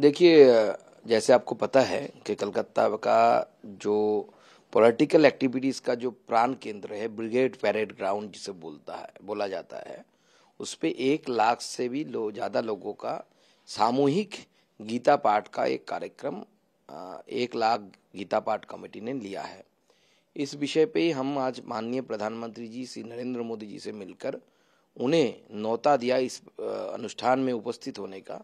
देखिए जैसे आपको पता है कि कलकत्ता का जो पॉलिटिकल एक्टिविटीज़ का जो प्राण केंद्र है ब्रिगेड पैरेड ग्राउंड जिसे बोलता है बोला जाता है उस पर एक लाख से भी लो ज़्यादा लोगों का सामूहिक गीता पाठ का एक कार्यक्रम एक लाख गीता पाठ कमेटी ने लिया है इस विषय पे हम आज माननीय प्रधानमंत्री जी श्री नरेंद्र मोदी जी से मिलकर उन्हें नौता दिया इस अनुष्ठान में उपस्थित होने का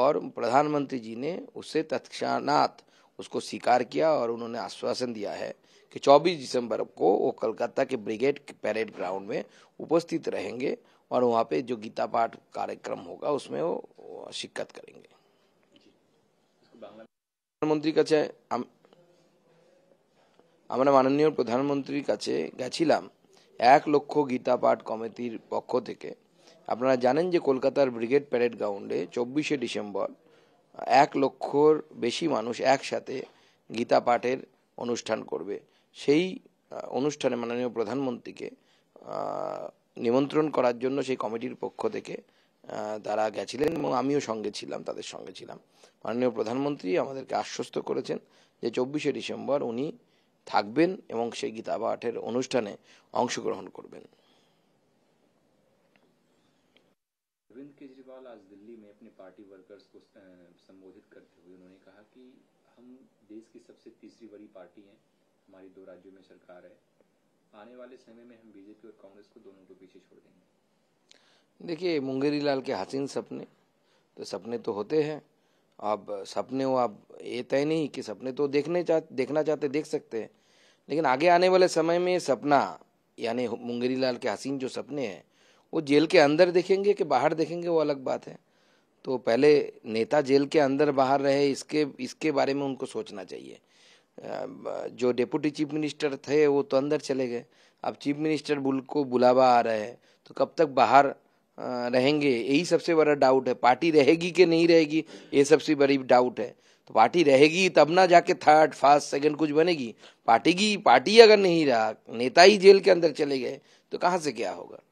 और प्रधानमंत्री जी ने उससे तत्क्षणात उसको स्वीकार किया और उन्होंने आश्वासन दिया है कि 24 दिसंबर को वो कलकत्ता के ब्रिगेड परेड ग्राउंड में उपस्थित रहेंगे और वहाँ पे जो गीता पाठ कार्यक्रम होगा उसमें वो शिरकत करेंगे প্রধানমন্ত্রীর কাছে माननीय प्रधानमंत्री का কাছে গেছিলাম এক লক্ষ গীতা পাঠ কমিটির পক্ষ থেকে আপনারা জানেন যে কলকাতার ব্রিগেড প্যারেড গ্রাউন্ডে চব্বিশে ডিসেম্বর এক লক্ষর বেশি মানুষ একসাথে গীতা পাঠের অনুষ্ঠান করবে সেই অনুষ্ঠানে মাননীয় প্রধানমন্ত্রীকে নিমন্ত্রণ করার জন্য সেই কমিটির পক্ষ থেকে তারা গেছিলেন এবং আমিও সঙ্গে ছিলাম তাদের সঙ্গে ছিলাম মাননীয় প্রধানমন্ত্রী আমাদেরকে আশ্বস্ত করেছেন যে চব্বিশে ডিসেম্বর উনি থাকবেন এবং সেই গীতা পাঠের অনুষ্ঠানে অংশগ্রহণ করবেন अरविंद केजरीवाल आज दिल्ली में अपने पार्टी वर्कर्स को संबोधित करते हुए उन्होंने कहा कि हम देश की सबसे तीसरी बड़ी पार्टी हैं हमारी दो राज्यों में सरकार है आने वाले समय में हम बीजेपी और कांग्रेस को दोनों को पीछे छोड़ देंगे देखिए मुंगेरी लाल के हसीन सपने तो सपने तो होते हैं आप सपने हो आप ये तय नहीं कि सपने तो देखने चाह देखना चाहते देख सकते हैं लेकिन आगे आने वाले समय में सपना यानी मुंगेरी लाल के हसीन जो सपने हैं वो जेल के अंदर देखेंगे कि बाहर देखेंगे वो अलग बात है तो पहले नेता जेल के अंदर बाहर रहे इसके इसके बारे में उनको सोचना चाहिए जो डिप्यूटी चीफ मिनिस्टर थे वो तो अंदर चले गए अब चीफ मिनिस्टर बुल को बुलावा आ रहे हैं तो कब तक बाहर रहेंगे यही सबसे बड़ा डाउट है पार्टी रहेगी कि नहीं रहेगी ये सबसे बड़ी डाउट है तो पार्टी रहेगी तब ना जाके थर्ड फर्स्ट सेकंड कुछ बनेगी पार्टी की पार्टी अगर नहीं रहा नेता ही जेल के अंदर चले गए तो कहाँ से क्या होगा